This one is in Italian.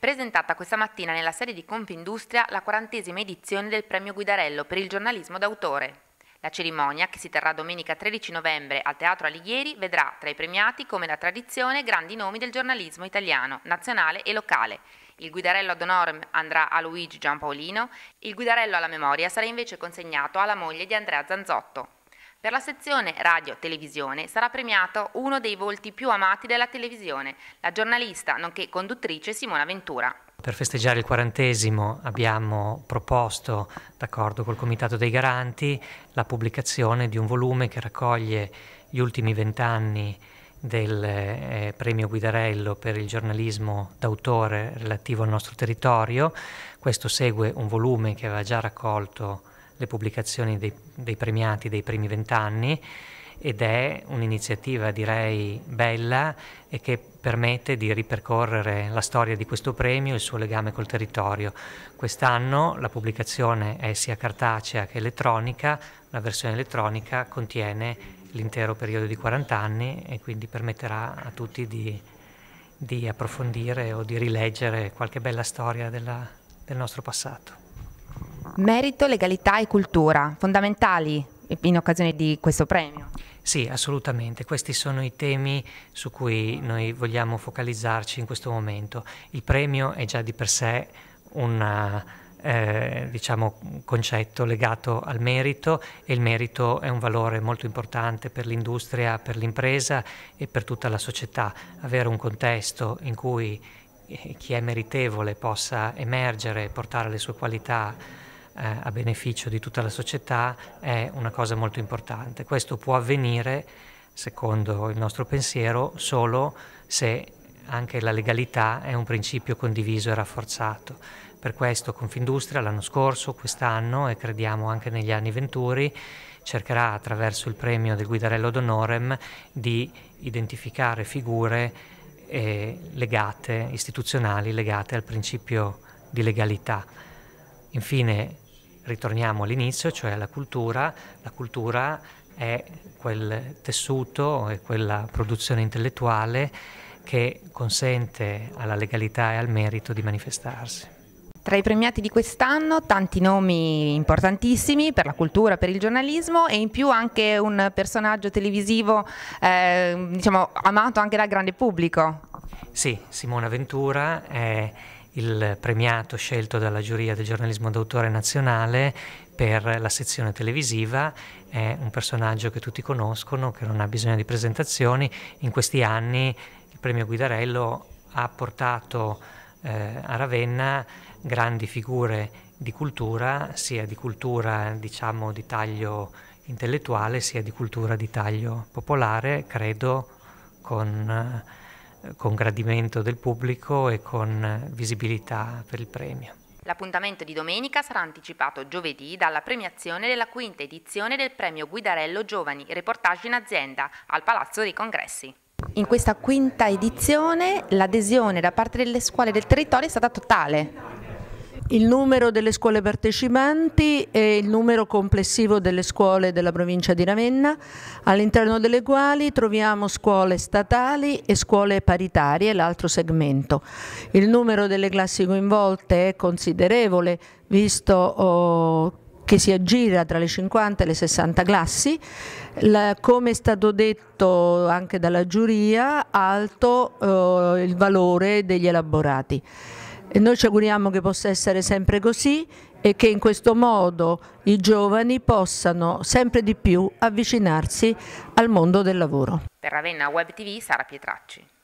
presentata questa mattina nella serie di Confindustria la quarantesima edizione del Premio Guidarello per il giornalismo d'autore. La cerimonia, che si terrà domenica 13 novembre al Teatro Alighieri, vedrà tra i premiati, come da tradizione, grandi nomi del giornalismo italiano, nazionale e locale. Il Guidarello ad Honorem andrà a Luigi Giampaolino, il Guidarello alla memoria sarà invece consegnato alla moglie di Andrea Zanzotto. Per la sezione radio-televisione sarà premiato uno dei volti più amati della televisione, la giornalista nonché conduttrice Simona Ventura. Per festeggiare il quarantesimo abbiamo proposto, d'accordo col Comitato dei Garanti, la pubblicazione di un volume che raccoglie gli ultimi vent'anni del eh, premio Guidarello per il giornalismo d'autore relativo al nostro territorio. Questo segue un volume che aveva già raccolto le pubblicazioni dei, dei premiati dei primi vent'anni ed è un'iniziativa direi bella e che permette di ripercorrere la storia di questo premio e il suo legame col territorio. Quest'anno la pubblicazione è sia cartacea che elettronica, la versione elettronica contiene l'intero periodo di 40 anni e quindi permetterà a tutti di, di approfondire o di rileggere qualche bella storia della, del nostro passato. Merito, legalità e cultura, fondamentali in occasione di questo premio. Sì, assolutamente, questi sono i temi su cui noi vogliamo focalizzarci in questo momento. Il premio è già di per sé un eh, diciamo, concetto legato al merito e il merito è un valore molto importante per l'industria, per l'impresa e per tutta la società. Avere un contesto in cui chi è meritevole possa emergere, e portare le sue qualità eh, a beneficio di tutta la società è una cosa molto importante. Questo può avvenire, secondo il nostro pensiero, solo se anche la legalità è un principio condiviso e rafforzato. Per questo Confindustria l'anno scorso, quest'anno e crediamo anche negli anni venturi cercherà attraverso il premio del Guidarello d'Onorem di identificare figure eh, legate, istituzionali legate al principio di legalità. Infine ritorniamo all'inizio, cioè alla cultura. La cultura è quel tessuto, e quella produzione intellettuale che consente alla legalità e al merito di manifestarsi. Tra i premiati di quest'anno tanti nomi importantissimi per la cultura, per il giornalismo e in più anche un personaggio televisivo eh, diciamo, amato anche dal grande pubblico. Sì, Simona Ventura è il premiato scelto dalla giuria del giornalismo d'autore nazionale per la sezione televisiva, è un personaggio che tutti conoscono, che non ha bisogno di presentazioni. In questi anni il premio Guidarello ha portato eh, a Ravenna grandi figure di cultura, sia di cultura diciamo di taglio intellettuale sia di cultura di taglio popolare, credo con eh, con gradimento del pubblico e con visibilità per il premio. L'appuntamento di domenica sarà anticipato giovedì dalla premiazione della quinta edizione del premio Guidarello Giovani Reportage in Azienda al Palazzo dei Congressi. In questa quinta edizione l'adesione da parte delle scuole del territorio è stata totale, il numero delle scuole partecipanti e il numero complessivo delle scuole della provincia di Ravenna, all'interno delle quali troviamo scuole statali e scuole paritarie, l'altro segmento. Il numero delle classi coinvolte è considerevole, visto oh, che si aggira tra le 50 e le 60 classi. La, come è stato detto anche dalla giuria, alto eh, il valore degli elaborati. E noi ci auguriamo che possa essere sempre così e che in questo modo i giovani possano sempre di più avvicinarsi al mondo del lavoro. Per Ravenna Web TV Sara Pietracci.